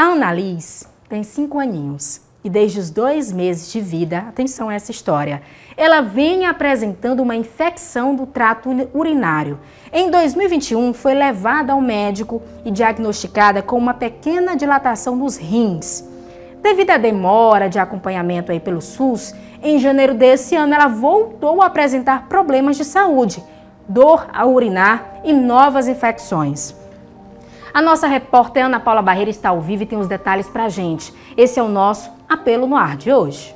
A Annalise tem cinco aninhos e desde os dois meses de vida, atenção a essa história, ela vem apresentando uma infecção do trato urinário. Em 2021, foi levada ao médico e diagnosticada com uma pequena dilatação nos rins. Devido à demora de acompanhamento aí pelo SUS, em janeiro desse ano ela voltou a apresentar problemas de saúde, dor ao urinar e novas infecções. A nossa repórter Ana Paula Barreira está ao vivo e tem os detalhes para a gente. Esse é o nosso Apelo no Ar de hoje.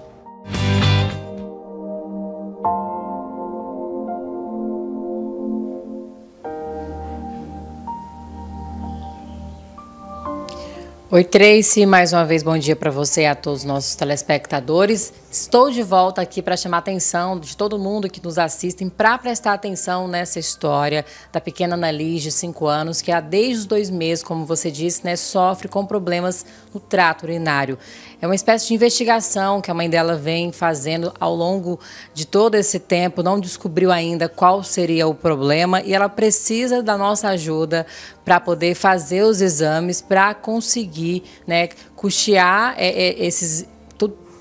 Oi, Tracy, mais uma vez bom dia para você e a todos os nossos telespectadores. Estou de volta aqui para chamar a atenção de todo mundo que nos assistem para prestar atenção nessa história da pequena Annalise, de 5 anos, que há desde os dois meses, como você disse, né, sofre com problemas no trato urinário. É uma espécie de investigação que a mãe dela vem fazendo ao longo de todo esse tempo, não descobriu ainda qual seria o problema e ela precisa da nossa ajuda para poder fazer os exames, para conseguir né, custear é, é, esses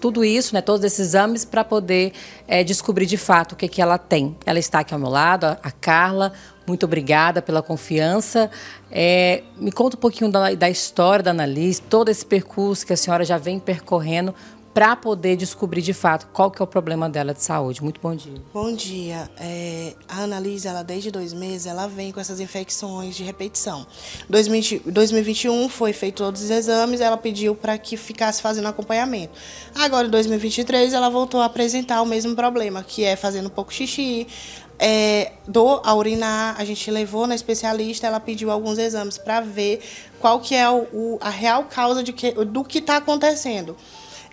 tudo isso, né, todos esses exames, para poder é, descobrir de fato o que, que ela tem. Ela está aqui ao meu lado, a, a Carla. Muito obrigada pela confiança. É, me conta um pouquinho da, da história da Annalise, todo esse percurso que a senhora já vem percorrendo para poder descobrir de fato qual que é o problema dela de saúde. Muito bom dia. Bom dia. É, a Analise, ela desde dois meses, ela vem com essas infecções de repetição. 2020, 2021 foi feito todos os exames, ela pediu para que ficasse fazendo acompanhamento. Agora, em 2023, ela voltou a apresentar o mesmo problema, que é fazendo pouco xixi, é, dor a urinar, a gente levou na especialista, ela pediu alguns exames para ver qual que é o, o, a real causa de que, do que está acontecendo.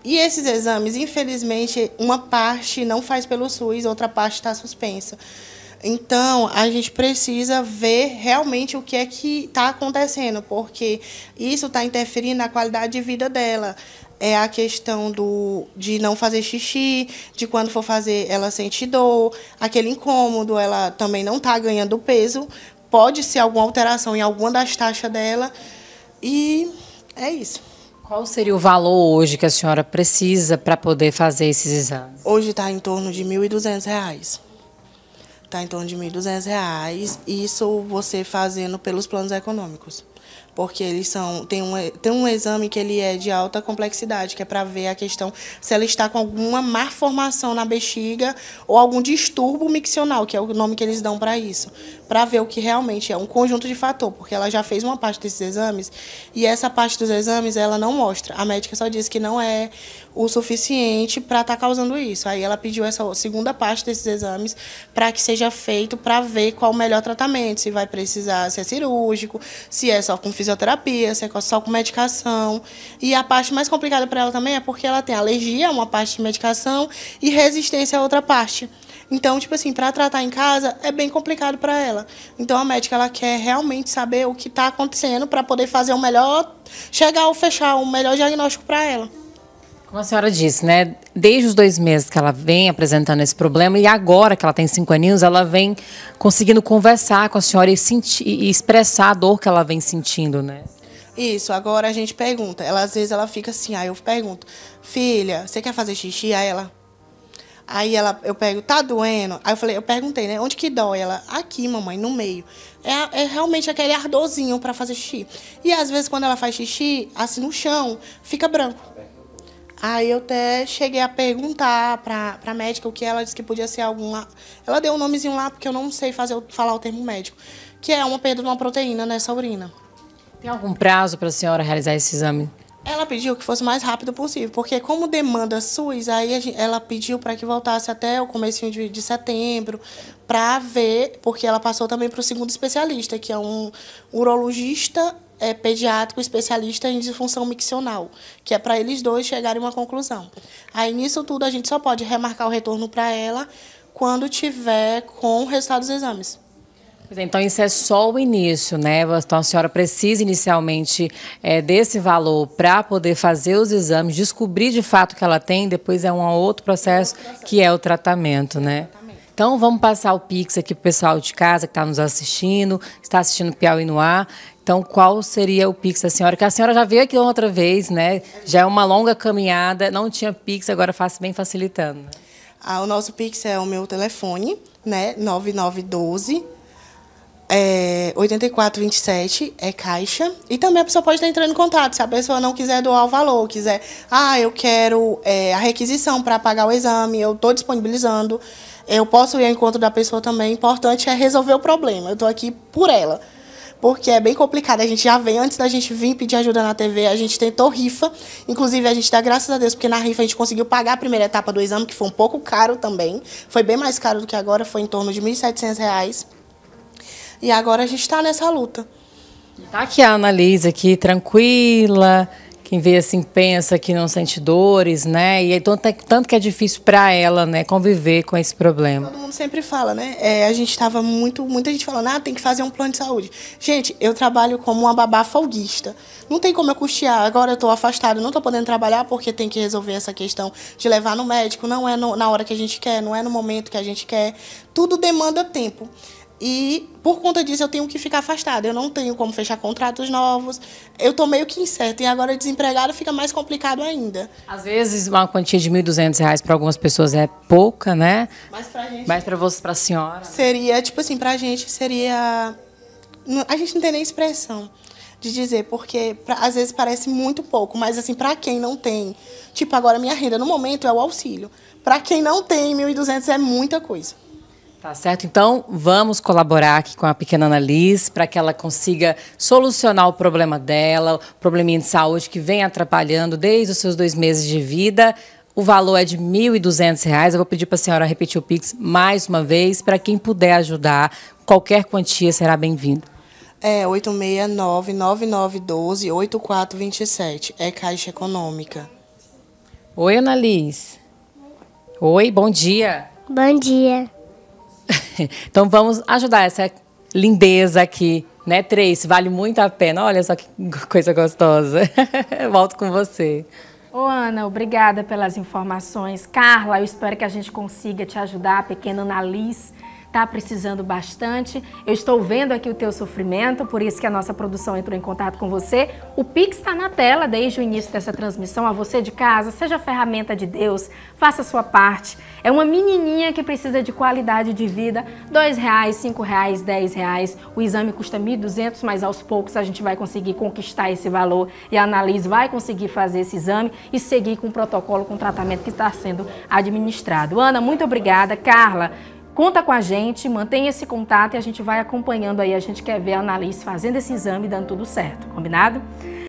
E esses exames, infelizmente, uma parte não faz pelo SUS, outra parte está suspensa. Então, a gente precisa ver realmente o que é que está acontecendo, porque isso está interferindo na qualidade de vida dela. É a questão do, de não fazer xixi, de quando for fazer ela sente dor, aquele incômodo, ela também não está ganhando peso, pode ser alguma alteração em alguma das taxas dela. E é isso. Qual seria o valor hoje que a senhora precisa para poder fazer esses exames? Hoje está em torno de R$ 1.200. Está em torno de R$ 1.200. Isso você fazendo pelos planos econômicos porque eles são tem um, tem um exame que ele é de alta complexidade, que é para ver a questão se ela está com alguma malformação na bexiga ou algum distúrbio miccional, que é o nome que eles dão para isso, para ver o que realmente é um conjunto de fator, porque ela já fez uma parte desses exames e essa parte dos exames ela não mostra. A médica só diz que não é o suficiente para estar tá causando isso. Aí ela pediu essa segunda parte desses exames para que seja feito para ver qual o melhor tratamento, se vai precisar, se é cirúrgico, se é só com fisioterapia fisioterapia, se é só com medicação. E a parte mais complicada para ela também é porque ela tem alergia a uma parte de medicação e resistência a outra parte. Então, tipo assim, para tratar em casa é bem complicado para ela. Então a médica ela quer realmente saber o que está acontecendo para poder fazer o melhor, chegar ou fechar o melhor diagnóstico para ela. Como a senhora disse, né? Desde os dois meses que ela vem apresentando esse problema e agora que ela tem cinco aninhos, ela vem conseguindo conversar com a senhora e, sentir, e expressar a dor que ela vem sentindo, né? Isso, agora a gente pergunta. Ela às vezes ela fica assim, aí eu pergunto, filha, você quer fazer xixi? Aí ela. Aí ela, eu pego, tá doendo? Aí eu falei, eu perguntei, né? Onde que dói? Ela, aqui, mamãe, no meio. É, é realmente aquele ardorzinho para fazer xixi. E às vezes quando ela faz xixi, assim no chão, fica branco. Aí eu até cheguei a perguntar pra, pra médica o que ela disse que podia ser alguma. Ela deu um nomezinho lá, porque eu não sei fazer, falar o termo médico, que é uma perda de uma proteína nessa né, urina. Tem algum prazo para a senhora realizar esse exame? Ela pediu que fosse o mais rápido possível, porque como demanda SUS, aí ela pediu para que voltasse até o começo de, de setembro para ver, porque ela passou também para o segundo especialista, que é um urologista é, pediátrico especialista em disfunção miccional, que é para eles dois chegarem a uma conclusão. Aí nisso tudo a gente só pode remarcar o retorno para ela quando tiver com o resultado dos exames. É, então, isso é só o início, né? Então, a senhora precisa inicialmente é, desse valor para poder fazer os exames, descobrir de fato que ela tem, depois é um outro processo, é um processo. que é o tratamento, né? Então, vamos passar o Pix aqui para o pessoal de casa que está nos assistindo, está assistindo Piauí no ar. Então, qual seria o Pix da senhora? Que a senhora já veio aqui outra vez, né? Já é uma longa caminhada, não tinha Pix, agora faz bem facilitando. Ah, o nosso Pix é o meu telefone, né? 9912 é, 8427 é caixa. E também a pessoa pode estar entrando em contato. Se a pessoa não quiser doar o valor, quiser, ah, eu quero é, a requisição para pagar o exame, eu estou disponibilizando. Eu posso ir ao encontro da pessoa também. O importante é resolver o problema. Eu estou aqui por ela porque é bem complicado. A gente já vem, antes da gente vir pedir ajuda na TV, a gente tentou rifa. Inclusive, a gente dá graças a Deus, porque na rifa a gente conseguiu pagar a primeira etapa do exame, que foi um pouco caro também. Foi bem mais caro do que agora, foi em torno de R$ 1.700. E agora a gente está nessa luta. Tá aqui a Analisa aqui, tranquila, quem vê assim pensa que não sente dores, né? E tanto, é tanto que é difícil para ela, né, conviver com esse problema. Todo mundo sempre fala, né? É, a gente estava muito, muita gente falando, ah, tem que fazer um plano de saúde. Gente, eu trabalho como uma babá folguista. Não tem como eu custear. Agora eu estou afastada, não estou podendo trabalhar porque tem que resolver essa questão de levar no médico. Não é no, na hora que a gente quer, não é no momento que a gente quer. Tudo demanda tempo. E por conta disso eu tenho que ficar afastada. Eu não tenho como fechar contratos novos. Eu tô meio que incerta. E agora desempregada fica mais complicado ainda. Às vezes uma quantia de R$ 1.200 para algumas pessoas é pouca, né? Mas para gente. Mas para a senhora. Seria, tipo assim, para a gente seria. A gente não tem nem expressão de dizer, porque pra, às vezes parece muito pouco, mas assim, para quem não tem, tipo, agora minha renda no momento é o auxílio. Para quem não tem, 1.200 é muita coisa. Tá certo? Então, vamos colaborar aqui com a pequena Annalise para que ela consiga solucionar o problema dela, o probleminha de saúde que vem atrapalhando desde os seus dois meses de vida. O valor é de R$ 1.200. Eu vou pedir para a senhora repetir o Pix mais uma vez. Para quem puder ajudar, qualquer quantia será bem-vindo. É 869-9912-8427. É Caixa Econômica. Oi, Annalise. Oi, bom dia. Bom dia. então vamos ajudar essa lindeza aqui, né, Três Vale muito a pena. Olha só que coisa gostosa. Volto com você. Ô Ana, obrigada pelas informações. Carla, eu espero que a gente consiga te ajudar, pequeno pequena está precisando bastante. Eu estou vendo aqui o teu sofrimento, por isso que a nossa produção entrou em contato com você. O Pix está na tela desde o início dessa transmissão. A você de casa, seja ferramenta de Deus, faça a sua parte. É uma menininha que precisa de qualidade de vida. Dois reais, cinco reais, dez reais. O exame custa 1.200, mas aos poucos a gente vai conseguir conquistar esse valor e a Annalise vai conseguir fazer esse exame e seguir com o protocolo, com o tratamento que está sendo administrado. Ana, muito obrigada. Carla, Conta com a gente, mantenha esse contato e a gente vai acompanhando aí. A gente quer ver a Annalise fazendo esse exame e dando tudo certo, combinado?